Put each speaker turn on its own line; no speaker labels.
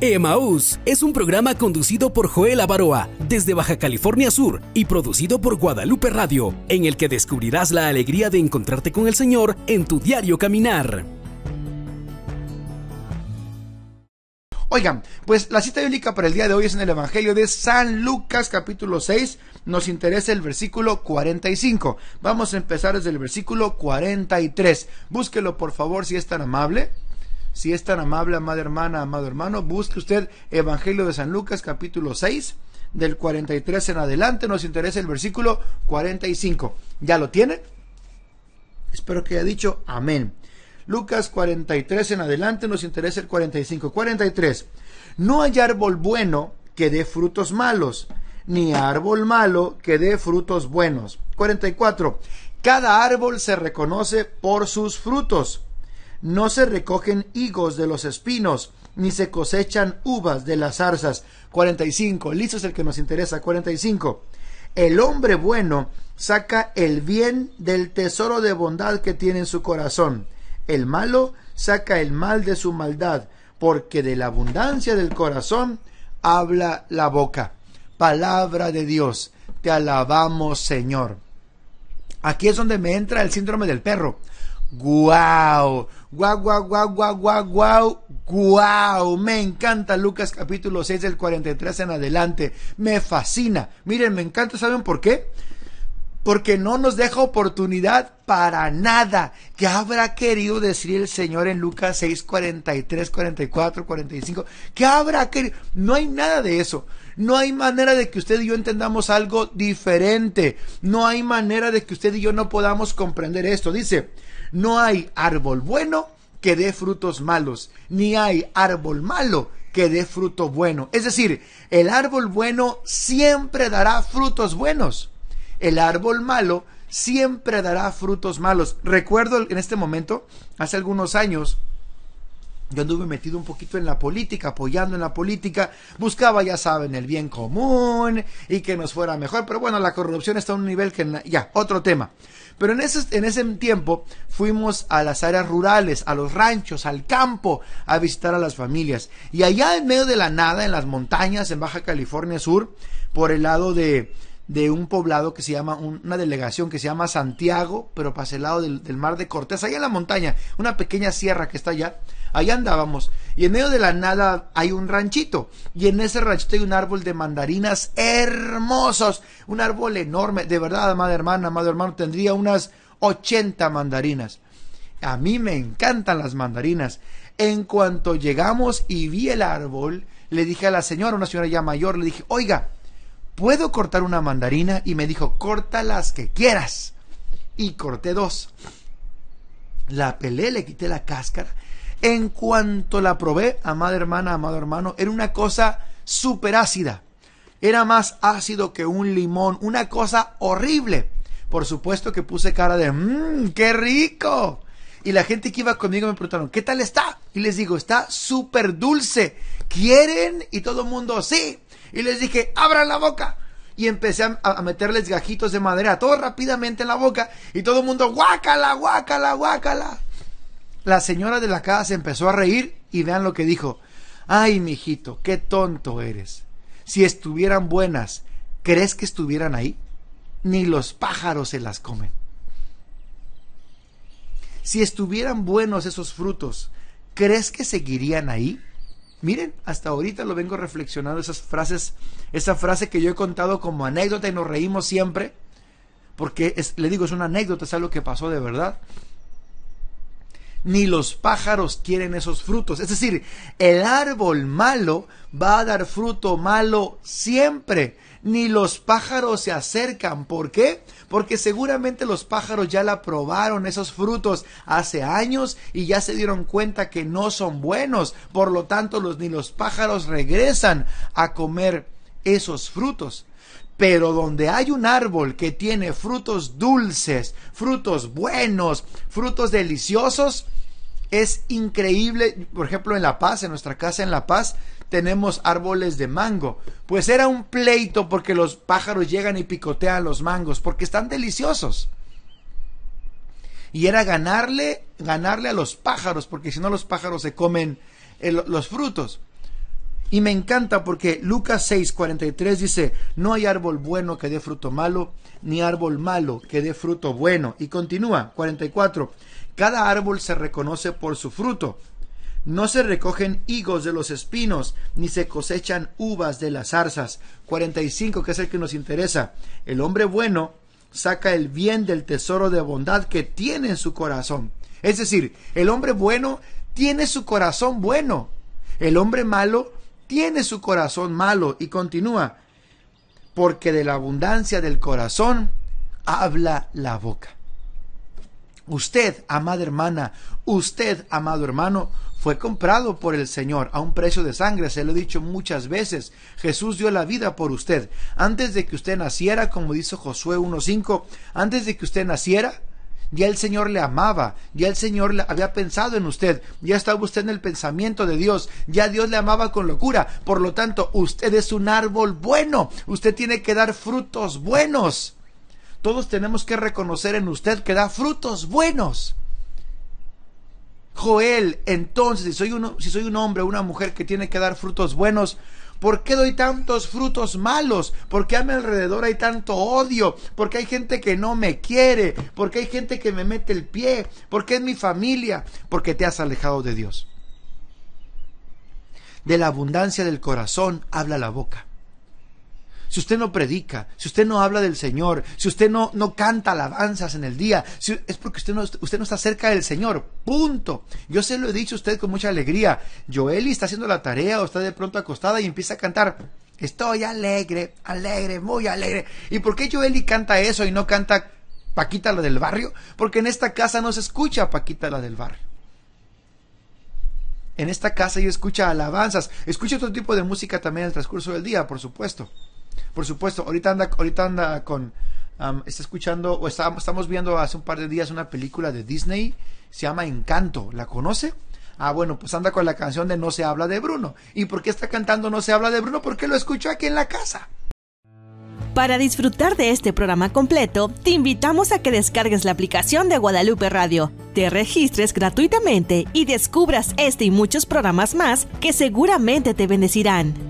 Emaús es un programa conducido por Joel Avaroa desde Baja California Sur y producido por Guadalupe Radio, en el que descubrirás la alegría de encontrarte con el Señor en tu diario caminar. Oigan, pues la cita bíblica para el día de hoy es en el Evangelio de San Lucas capítulo 6. Nos interesa el versículo 45. Vamos a empezar desde el versículo 43. Búsquelo por favor si es tan amable. Si es tan amable, amada hermana, amado hermano, busque usted Evangelio de San Lucas capítulo 6 del 43 en adelante. Nos interesa el versículo 45. ¿Ya lo tiene? Espero que haya dicho amén. Lucas 43 en adelante nos interesa el 45. 43. No hay árbol bueno que dé frutos malos, ni árbol malo que dé frutos buenos. 44. Cada árbol se reconoce por sus frutos. No se recogen higos de los espinos, ni se cosechan uvas de las zarzas. 45. Listo es el que nos interesa. 45. El hombre bueno saca el bien del tesoro de bondad que tiene en su corazón. El malo saca el mal de su maldad, porque de la abundancia del corazón habla la boca. Palabra de Dios, te alabamos Señor. Aquí es donde me entra el síndrome del perro. Guau, guau, guau, guau, guau, guau, guau, guau. Me encanta Lucas capítulo 6 del 43 en adelante. Me fascina. Miren, me encanta. ¿Saben por qué? Porque no nos deja oportunidad para nada. ¿Qué habrá querido decir el Señor en Lucas 6, 43, 44, 45? ¿Qué habrá querido? No hay nada de eso. No hay manera de que usted y yo entendamos algo diferente. No hay manera de que usted y yo no podamos comprender esto. Dice, no hay árbol bueno que dé frutos malos, ni hay árbol malo que dé fruto bueno. Es decir, el árbol bueno siempre dará frutos buenos. El árbol malo siempre dará frutos malos. Recuerdo en este momento, hace algunos años, yo anduve metido un poquito en la política, apoyando en la política, buscaba, ya saben, el bien común y que nos fuera mejor, pero bueno, la corrupción está a un nivel que ya, otro tema. Pero en ese, en ese tiempo fuimos a las áreas rurales, a los ranchos, al campo, a visitar a las familias. Y allá en medio de la nada, en las montañas, en Baja California Sur, por el lado de, de un poblado que se llama, una delegación que se llama Santiago, pero para el lado del, mar de Cortés, allá en la montaña, una pequeña sierra que está allá, allá andábamos, y en medio de la nada hay un ranchito, y en ese ranchito hay un árbol de mandarinas hermosos, un árbol enorme, de verdad, amada hermana, amado hermano, tendría unas 80 mandarinas. A mí me encantan las mandarinas. En cuanto llegamos y vi el árbol, le dije a la señora, una señora ya mayor, le dije, oiga, ¿puedo cortar una mandarina? Y me dijo, corta las que quieras. Y corté dos. La pelé, le quité la cáscara. En cuanto la probé, amada hermana, amado hermano, era una cosa súper ácida. Era más ácido que un limón, una cosa horrible. Por supuesto que puse cara de, mm, qué rico. Y la gente que iba conmigo me preguntaron, ¿qué tal está? Y les digo, está súper dulce. ¿Quieren? Y todo el mundo, sí. Y les dije, abran la boca. Y empecé a, meterles gajitos de madera, todo rápidamente en la boca. Y todo el mundo, guácala, guácala, guácala. La señora de la casa se empezó a reír y vean lo que dijo. Ay, mijito, qué tonto eres. Si estuvieran buenas, ¿crees que estuvieran ahí? Ni los pájaros se las comen. Si estuvieran buenos esos frutos, ¿crees que seguirían ahí? Miren, hasta ahorita lo vengo reflexionando, esas frases, esa frase que yo he contado como anécdota y nos reímos siempre, porque le digo, es una anécdota, es algo que pasó de verdad. Ni los pájaros quieren esos frutos. Es decir, el árbol malo va a dar fruto malo siempre ni los pájaros se acercan. ¿Por qué? Porque seguramente los pájaros ya la probaron esos frutos hace años y ya se dieron cuenta que no son buenos. Por lo tanto, los, ni los pájaros regresan a comer esos frutos. Pero donde hay un árbol que tiene frutos dulces, frutos buenos, frutos deliciosos, es increíble, por ejemplo, en La Paz, en nuestra casa en La Paz, tenemos árboles de mango. Pues era un pleito porque los pájaros llegan y picotean los mangos, porque están deliciosos. Y era ganarle, ganarle a los pájaros, porque si no los pájaros se comen eh, los frutos. Y me encanta porque Lucas 6, 43 dice, no hay árbol bueno que dé fruto malo, ni árbol malo que dé fruto bueno. Y continúa, 44, cada árbol se reconoce por su fruto. No se recogen higos de los espinos, ni se cosechan uvas de las zarzas. 45, que es el que nos interesa. El hombre bueno saca el bien del tesoro de bondad que tiene en su corazón. Es decir, el hombre bueno tiene su corazón bueno. El hombre malo tiene su corazón malo y continúa, porque de la abundancia del corazón habla la boca. Usted, amada hermana, usted, amado hermano, fue comprado por el Señor a un precio de sangre, se lo he dicho muchas veces. Jesús dio la vida por usted. Antes de que usted naciera, como dice Josué 1.5, antes de que usted naciera, ya el Señor le amaba, ya el Señor había pensado en usted, ya estaba usted en el pensamiento de Dios, ya Dios le amaba con locura. Por lo tanto, usted es un árbol bueno, usted tiene que dar frutos buenos. Todos tenemos que reconocer en usted que da frutos buenos. Joel, entonces, si soy, un, si soy un hombre o una mujer que tiene que dar frutos buenos, ¿Por qué doy tantos frutos malos? ¿Por qué a mi alrededor hay tanto odio? ¿Por qué hay gente que no me quiere? ¿Por qué hay gente que me mete el pie? ¿Por qué es mi familia? Porque te has alejado de Dios. De la abundancia del corazón habla la boca si usted no predica, si usted no habla del Señor, si usted no, no canta alabanzas en el día, es porque usted no, usted no está cerca del Señor. Punto. Yo se lo he dicho a usted con mucha alegría. Joeli está haciendo la tarea o está de pronto acostada y empieza a cantar. Estoy alegre, alegre, muy alegre. ¿Y por qué Joeli canta eso y no canta Paquita la del barrio? Porque en esta casa no se escucha Paquita la del barrio. En esta casa yo escucha alabanzas, escucho otro tipo de música también en el transcurso del día, por supuesto. Por supuesto, ahorita anda, ahorita anda con, está escuchando, o estamos viendo hace un par de días una película de Disney, se llama Encanto, ¿la conoce? Ah, bueno, pues anda con la canción de No se habla de Bruno. ¿Y por qué está cantando No se habla de Bruno? Porque lo escuchó aquí en la casa. Para disfrutar de este programa completo, te invitamos a que descargues la aplicación de Guadalupe Radio, te registres gratuitamente y descubras este y muchos programas más que seguramente te bendecirán.